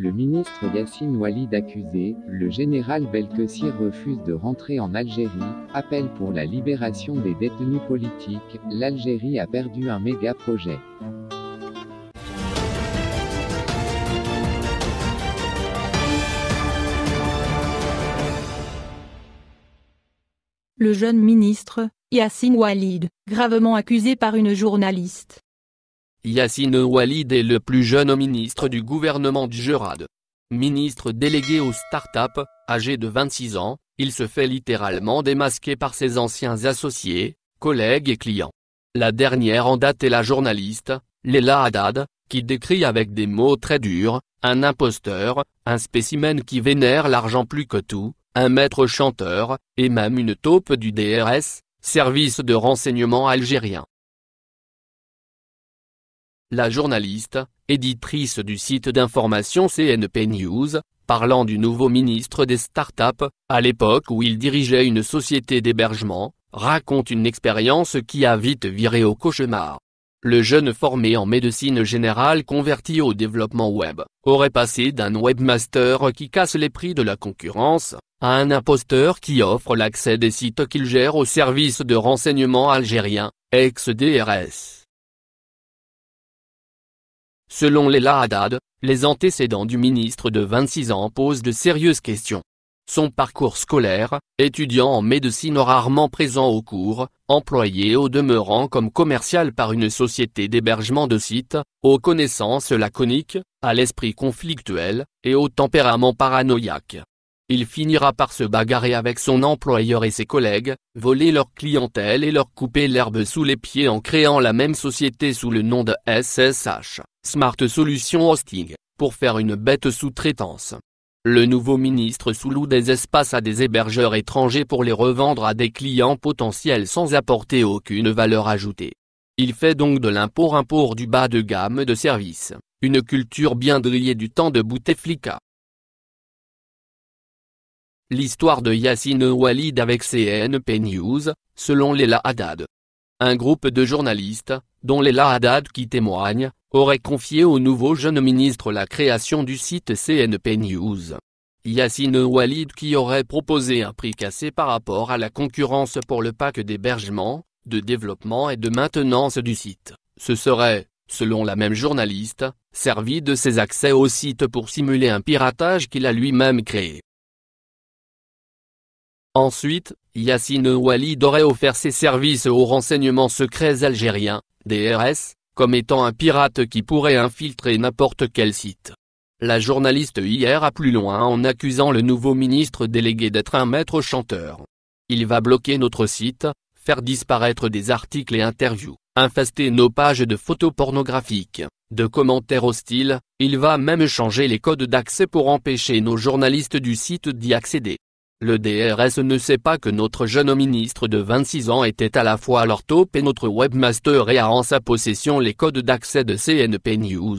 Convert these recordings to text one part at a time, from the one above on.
Le ministre Yassine Walid accusé, le général Belkessir refuse de rentrer en Algérie, appel pour la libération des détenus politiques, l'Algérie a perdu un méga projet. Le jeune ministre, Yassine Walid, gravement accusé par une journaliste, Yassine Walid est le plus jeune ministre du gouvernement du Jurad. Ministre délégué aux startups, âgé de 26 ans, il se fait littéralement démasquer par ses anciens associés, collègues et clients. La dernière en date est la journaliste, Leila Haddad, qui décrit avec des mots très durs, un imposteur, un spécimen qui vénère l'argent plus que tout, un maître chanteur, et même une taupe du DRS, service de renseignement algérien la journaliste, éditrice du site d'information CNP News, parlant du nouveau ministre des Startups, à l'époque où il dirigeait une société d'hébergement, raconte une expérience qui a vite viré au cauchemar. Le jeune formé en médecine générale converti au développement web, aurait passé d'un webmaster qui casse les prix de la concurrence, à un imposteur qui offre l'accès des sites qu'il gère au service de renseignement algérien, ex-DRS. Selon les Haddad, les antécédents du ministre de 26 ans posent de sérieuses questions. Son parcours scolaire, étudiant en médecine rarement présent au cours, employé au demeurant comme commercial par une société d'hébergement de sites, aux connaissances laconiques, à l'esprit conflictuel, et au tempérament paranoïaque il finira par se bagarrer avec son employeur et ses collègues, voler leur clientèle et leur couper l'herbe sous les pieds en créant la même société sous le nom de SSH, Smart Solution Hosting, pour faire une bête sous-traitance. Le nouveau ministre sous-loue des espaces à des hébergeurs étrangers pour les revendre à des clients potentiels sans apporter aucune valeur ajoutée. Il fait donc de l'impôt impôt du bas de gamme de services, une culture bien drillée du temps de Bouteflika. L'histoire de Yassine Walid avec CNP News, selon Léla Haddad. Un groupe de journalistes, dont Léla Haddad qui témoigne, aurait confié au nouveau jeune ministre la création du site CNP News. Yassine Walid qui aurait proposé un prix cassé par rapport à la concurrence pour le pack d'hébergement, de développement et de maintenance du site, ce serait, selon la même journaliste, servi de ses accès au site pour simuler un piratage qu'il a lui-même créé. Ensuite, Yassine Ouali aurait offert ses services aux renseignements secrets algériens, DRS, comme étant un pirate qui pourrait infiltrer n'importe quel site. La journaliste hier a plus loin en accusant le nouveau ministre délégué d'être un maître chanteur. Il va bloquer notre site, faire disparaître des articles et interviews, infester nos pages de photos pornographiques, de commentaires hostiles, il va même changer les codes d'accès pour empêcher nos journalistes du site d'y accéder. Le DRS ne sait pas que notre jeune ministre de 26 ans était à la fois leur top et notre webmaster et a en sa possession les codes d'accès de CNP News.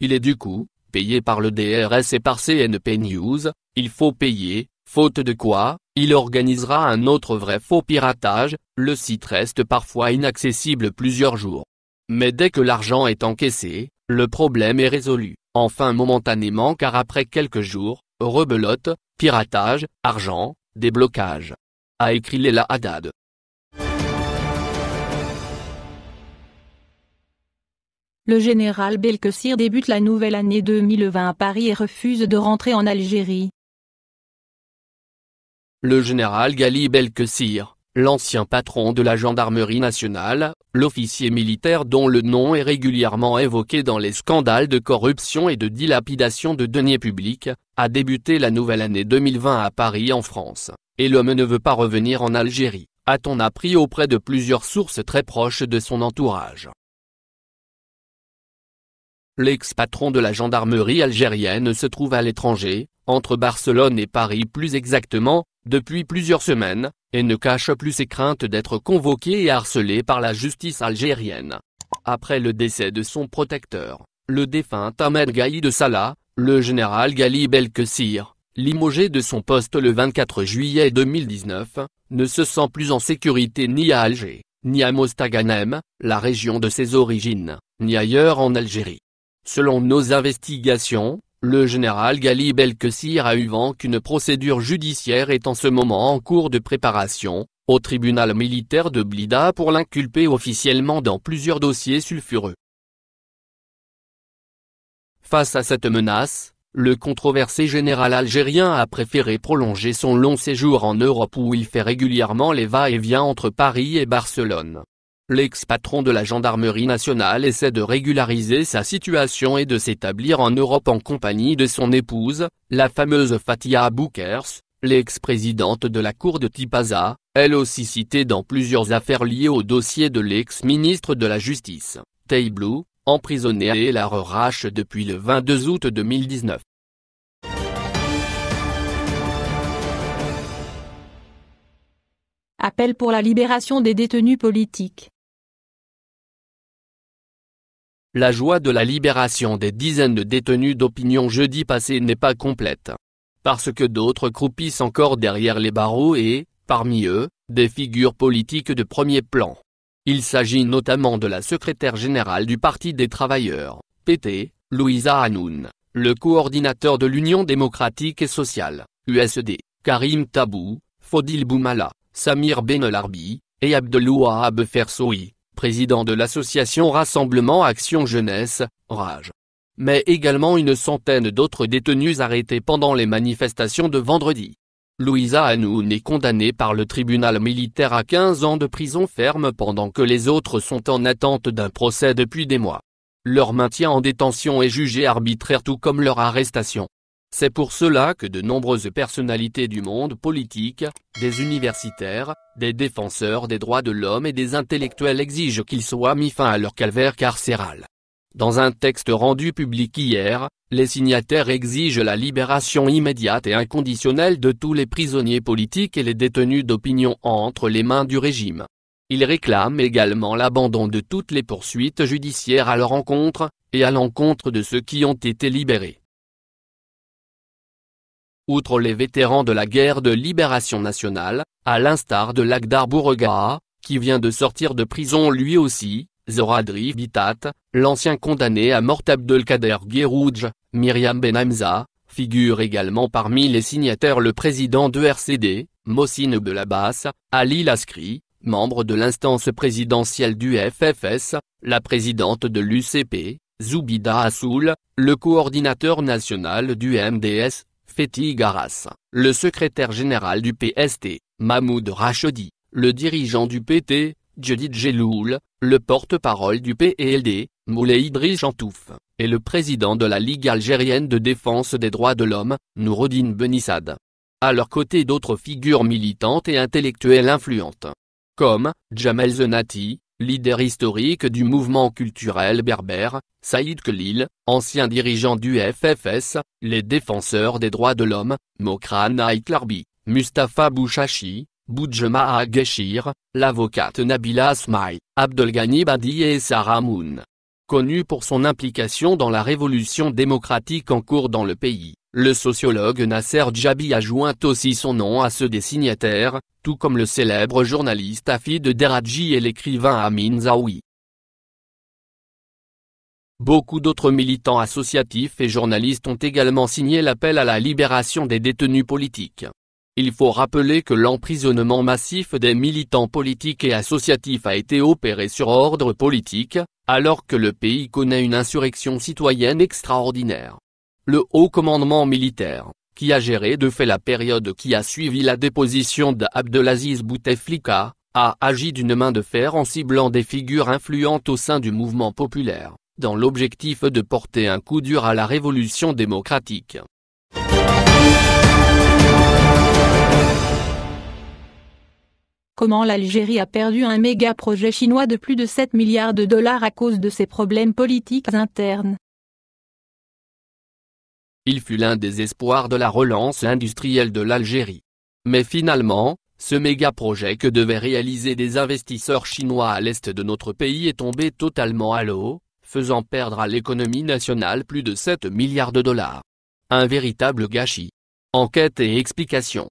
Il est du coup, payé par le DRS et par CNP News, il faut payer, faute de quoi, il organisera un autre vrai faux piratage, le site reste parfois inaccessible plusieurs jours. Mais dès que l'argent est encaissé, le problème est résolu, enfin momentanément car après quelques jours, rebelote, piratage, argent, déblocage. A écrit Léla Haddad. Le général Belkessir débute la nouvelle année 2020 à Paris et refuse de rentrer en Algérie. Le général Ghali Belkessir, L'ancien patron de la gendarmerie nationale, l'officier militaire dont le nom est régulièrement évoqué dans les scandales de corruption et de dilapidation de deniers publics, a débuté la nouvelle année 2020 à Paris en France, et l'homme ne veut pas revenir en Algérie, a-t-on appris auprès de plusieurs sources très proches de son entourage. L'ex-patron de la gendarmerie algérienne se trouve à l'étranger, entre Barcelone et Paris plus exactement, depuis plusieurs semaines, et ne cache plus ses craintes d'être convoqué et harcelé par la justice algérienne. Après le décès de son protecteur, le défunt Ahmed de Salah, le général Gali Belkessir, limogé de son poste le 24 juillet 2019, ne se sent plus en sécurité ni à Alger, ni à Mostaganem, la région de ses origines, ni ailleurs en Algérie. Selon nos investigations, le général Gali Belkessir a eu vent qu'une procédure judiciaire est en ce moment en cours de préparation, au tribunal militaire de Blida pour l'inculper officiellement dans plusieurs dossiers sulfureux. Face à cette menace, le controversé général algérien a préféré prolonger son long séjour en Europe où il fait régulièrement les va-et-vient entre Paris et Barcelone l'ex-patron de la gendarmerie nationale essaie de régulariser sa situation et de s'établir en Europe en compagnie de son épouse, la fameuse Fatia Boukers, l'ex-présidente de la cour de Tipaza, elle aussi citée dans plusieurs affaires liées au dossier de l'ex-ministre de la Justice, Tayblou, emprisonné et la rerache depuis le 22 août 2019. Appel pour la libération des détenus politiques. La joie de la libération des dizaines de détenus d'opinion jeudi passé n'est pas complète. Parce que d'autres croupissent encore derrière les barreaux et, parmi eux, des figures politiques de premier plan. Il s'agit notamment de la secrétaire générale du Parti des Travailleurs, PT, Louisa Hanoun, le coordinateur de l'Union démocratique et sociale, USD, Karim Tabou, Fodil Boumala, Samir Benelarbi, et Abdeloua Abfersoi président de l'association Rassemblement Action Jeunesse, Rage. Mais également une centaine d'autres détenus arrêtés pendant les manifestations de vendredi. Louisa Hanoun est condamnée par le tribunal militaire à 15 ans de prison ferme pendant que les autres sont en attente d'un procès depuis des mois. Leur maintien en détention est jugé arbitraire tout comme leur arrestation. C'est pour cela que de nombreuses personnalités du monde politique, des universitaires, des défenseurs des droits de l'homme et des intellectuels exigent qu'ils soient mis fin à leur calvaire carcéral. Dans un texte rendu public hier, les signataires exigent la libération immédiate et inconditionnelle de tous les prisonniers politiques et les détenus d'opinion entre les mains du régime. Ils réclament également l'abandon de toutes les poursuites judiciaires à leur encontre, et à l'encontre de ceux qui ont été libérés outre les vétérans de la guerre de libération nationale, à l'instar de l'Akdar Bourrega, qui vient de sortir de prison lui aussi, Zoradri Vitat, l'ancien condamné à mort Abdelkader Guérouj, Myriam Benhamza, figure également parmi les signataires le président de RCD, Mossine Belabas, Ali Laskri, membre de l'instance présidentielle du FFS, la présidente de l'UCP, Zoubida Assoul, le coordinateur national du MDS, Fethi Garas, le secrétaire général du PST, Mahmoud Rachedi, le dirigeant du PT, Djedid Jeloul, le porte-parole du PLD, Moulay Idriss Chantouf, et le président de la Ligue algérienne de défense des droits de l'homme, Noureddine Benissad. À leur côté d'autres figures militantes et intellectuelles influentes. Comme, Jamel Zenati, leader historique du mouvement culturel berbère, Saïd Khalil, ancien dirigeant du FFS, les défenseurs des droits de l'homme, Mokran Aïklarbi, Mustafa Bouchachi, Boudjema Agueshir, l'avocate Nabila Asmaï, Abdelghani Badi et Sarah Moon. Connu pour son implication dans la révolution démocratique en cours dans le pays, le sociologue Nasser Djabi a joint aussi son nom à ceux des signataires, tout comme le célèbre journaliste Afid Deradji et l'écrivain Amin Zaoui. Beaucoup d'autres militants associatifs et journalistes ont également signé l'appel à la libération des détenus politiques. Il faut rappeler que l'emprisonnement massif des militants politiques et associatifs a été opéré sur ordre politique, alors que le pays connaît une insurrection citoyenne extraordinaire le haut commandement militaire, qui a géré de fait la période qui a suivi la déposition d'Abdelaziz Bouteflika, a agi d'une main de fer en ciblant des figures influentes au sein du mouvement populaire, dans l'objectif de porter un coup dur à la révolution démocratique. Comment l'Algérie a perdu un méga projet chinois de plus de 7 milliards de dollars à cause de ses problèmes politiques internes il fut l'un des espoirs de la relance industrielle de l'Algérie. Mais finalement, ce méga-projet que devaient réaliser des investisseurs chinois à l'est de notre pays est tombé totalement à l'eau, faisant perdre à l'économie nationale plus de 7 milliards de dollars. Un véritable gâchis. Enquête et explication.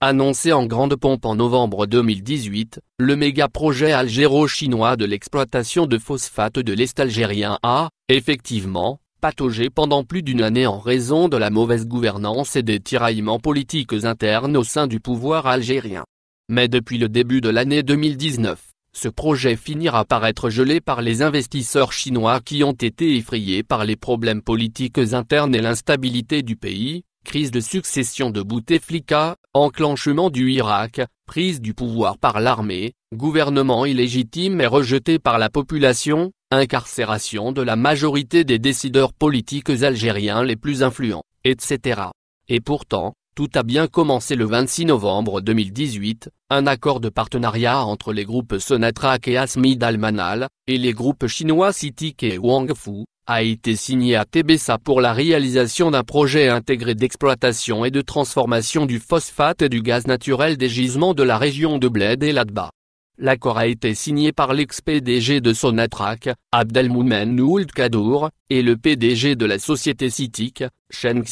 Annoncé en grande pompe en novembre 2018, le méga-projet algéro-chinois de l'exploitation de phosphate de l'Est algérien a, effectivement, pataugé pendant plus d'une année en raison de la mauvaise gouvernance et des tiraillements politiques internes au sein du pouvoir algérien. Mais depuis le début de l'année 2019, ce projet finira par être gelé par les investisseurs chinois qui ont été effrayés par les problèmes politiques internes et l'instabilité du pays, crise de succession de Bouteflika, enclenchement du Irak, prise du pouvoir par l'armée, gouvernement illégitime et rejeté par la population, incarcération de la majorité des décideurs politiques algériens les plus influents, etc. Et pourtant, tout a bien commencé le 26 novembre 2018, un accord de partenariat entre les groupes Sonatrach et Asmid d'Almanal et les groupes chinois CITIC et Wangfu, a été signé à TBSA pour la réalisation d'un projet intégré d'exploitation et de transformation du phosphate et du gaz naturel des gisements de la région de Bled et Ladba. L'accord a été signé par l'ex-PDG de Sonatrach, Abdelmoumen Ould Kadour, et le PDG de la société CITIC, Chen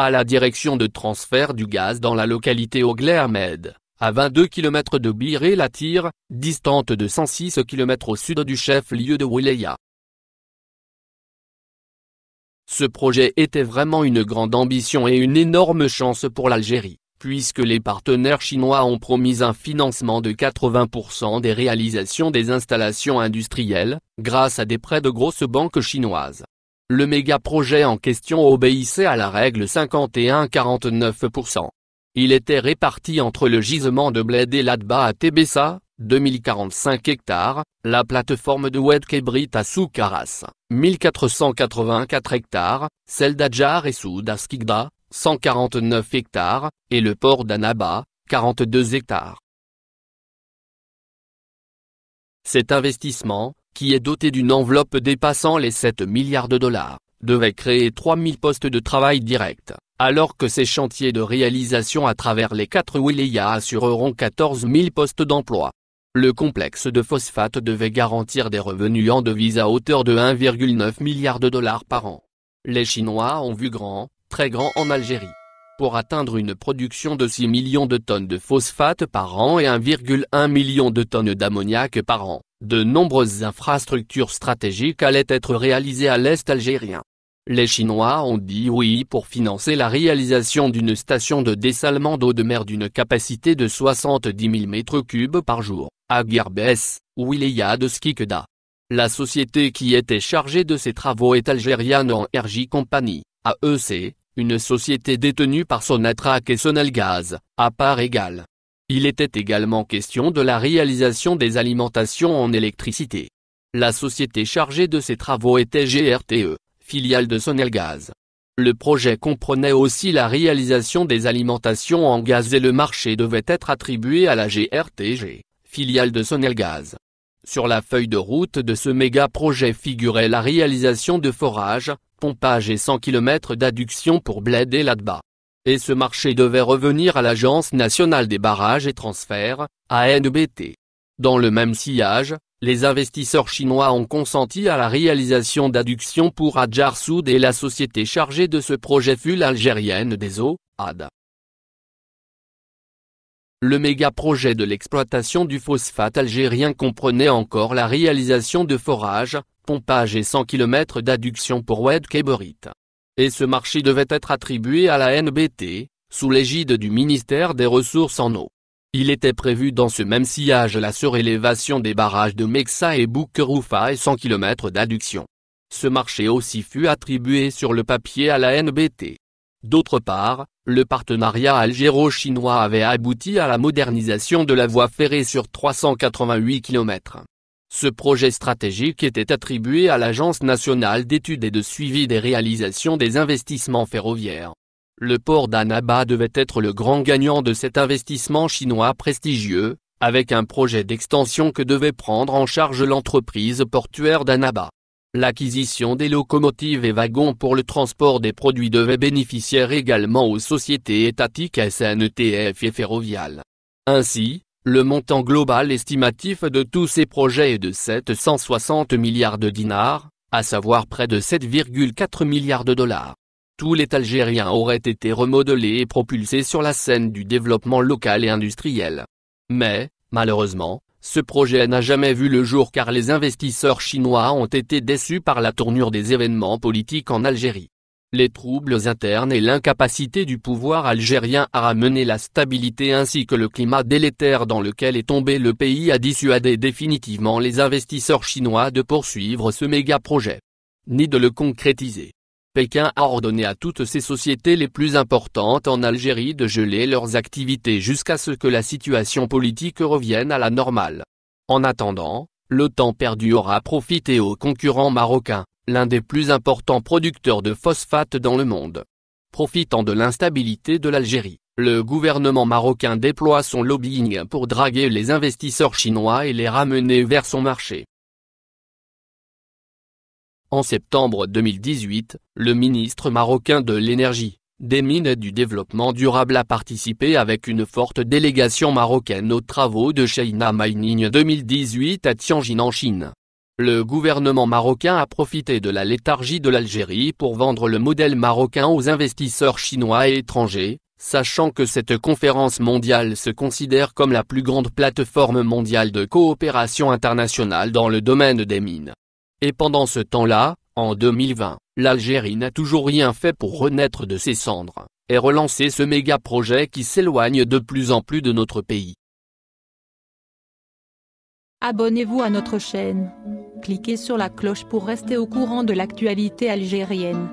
à la direction de transfert du gaz dans la localité Oglé à 22 km de Bir et latir distante de 106 km au sud du chef-lieu de Wilaya. Ce projet était vraiment une grande ambition et une énorme chance pour l'Algérie, puisque les partenaires chinois ont promis un financement de 80% des réalisations des installations industrielles, grâce à des prêts de grosses banques chinoises. Le méga-projet en question obéissait à la règle 51-49%. Il était réparti entre le gisement de bled et l'Adba à Tébessa, 2045 hectares, la plateforme de Wedkebrit à Soukaras, 1484 hectares, celle d'Adjar et Soudaskigda, 149 hectares, et le port d'Anaba, 42 hectares. Cet investissement, qui est doté d'une enveloppe dépassant les 7 milliards de dollars, devait créer 3000 postes de travail directs, alors que ces chantiers de réalisation à travers les 4 wilayas assureront 14 000 postes d'emploi. Le complexe de phosphate devait garantir des revenus en devises à hauteur de 1,9 milliard de dollars par an. Les Chinois ont vu grand, très grand en Algérie. Pour atteindre une production de 6 millions de tonnes de phosphate par an et 1,1 million de tonnes d'ammoniac par an, de nombreuses infrastructures stratégiques allaient être réalisées à l'est algérien. Les Chinois ont dit oui pour financer la réalisation d'une station de dessalement d'eau de mer d'une capacité de 70 000 m3 par jour, à où y a de Skikda. La société qui était chargée de ces travaux est algérienne en Energy Company, AEC, une société détenue par Sonatrach et Gaz, à part égale. Il était également question de la réalisation des alimentations en électricité. La société chargée de ces travaux était GRTE, filiale de Sonelgaz. Le projet comprenait aussi la réalisation des alimentations en gaz et le marché devait être attribué à la GRTG, filiale de Sonelgaz. Sur la feuille de route de ce méga projet figurait la réalisation de forages, pompage et 100 km d'adduction pour Bled et Ladba. Et ce marché devait revenir à l'Agence nationale des barrages et transferts, ANBT. Dans le même sillage, les investisseurs chinois ont consenti à la réalisation d'adductions pour Adjar Soud et la société chargée de ce projet fut l'Algérienne des eaux, ADA. Le méga-projet de l'exploitation du phosphate algérien comprenait encore la réalisation de forages, pompages et 100 km d'adduction pour Oued Keborit. Et ce marché devait être attribué à la NBT, sous l'égide du ministère des Ressources en eau. Il était prévu dans ce même sillage la surélévation des barrages de Mexa et Bukerufa et 100 km d'adduction. Ce marché aussi fut attribué sur le papier à la NBT. D'autre part, le partenariat algéro-chinois avait abouti à la modernisation de la voie ferrée sur 388 km. Ce projet stratégique était attribué à l'Agence nationale d'études et de suivi des réalisations des investissements ferroviaires. Le port d'Anaba devait être le grand gagnant de cet investissement chinois prestigieux, avec un projet d'extension que devait prendre en charge l'entreprise portuaire d'Anaba. L'acquisition des locomotives et wagons pour le transport des produits devait bénéficier également aux sociétés étatiques SNTF et ferroviales. Ainsi, le montant global estimatif de tous ces projets est de 760 milliards de dinars, à savoir près de 7,4 milliards de dollars tout les Algériens auraient été remodelés et propulsés sur la scène du développement local et industriel. Mais, malheureusement, ce projet n'a jamais vu le jour car les investisseurs chinois ont été déçus par la tournure des événements politiques en Algérie. Les troubles internes et l'incapacité du pouvoir algérien à ramener la stabilité ainsi que le climat délétère dans lequel est tombé le pays a dissuadé définitivement les investisseurs chinois de poursuivre ce méga projet. Ni de le concrétiser. Pékin a ordonné à toutes ses sociétés les plus importantes en Algérie de geler leurs activités jusqu'à ce que la situation politique revienne à la normale. En attendant, le temps perdu aura profité aux concurrents marocains, l'un des plus importants producteurs de phosphate dans le monde. Profitant de l'instabilité de l'Algérie, le gouvernement marocain déploie son lobbying pour draguer les investisseurs chinois et les ramener vers son marché. En septembre 2018, le ministre marocain de l'énergie, des mines et du développement durable a participé avec une forte délégation marocaine aux travaux de China Mining 2018 à Tianjin en Chine. Le gouvernement marocain a profité de la léthargie de l'Algérie pour vendre le modèle marocain aux investisseurs chinois et étrangers, sachant que cette conférence mondiale se considère comme la plus grande plateforme mondiale de coopération internationale dans le domaine des mines. Et pendant ce temps-là, en 2020, l'Algérie n'a toujours rien fait pour renaître de ses cendres, et relancer ce méga projet qui s'éloigne de plus en plus de notre pays. Abonnez-vous à notre chaîne. Cliquez sur la cloche pour rester au courant de l'actualité algérienne.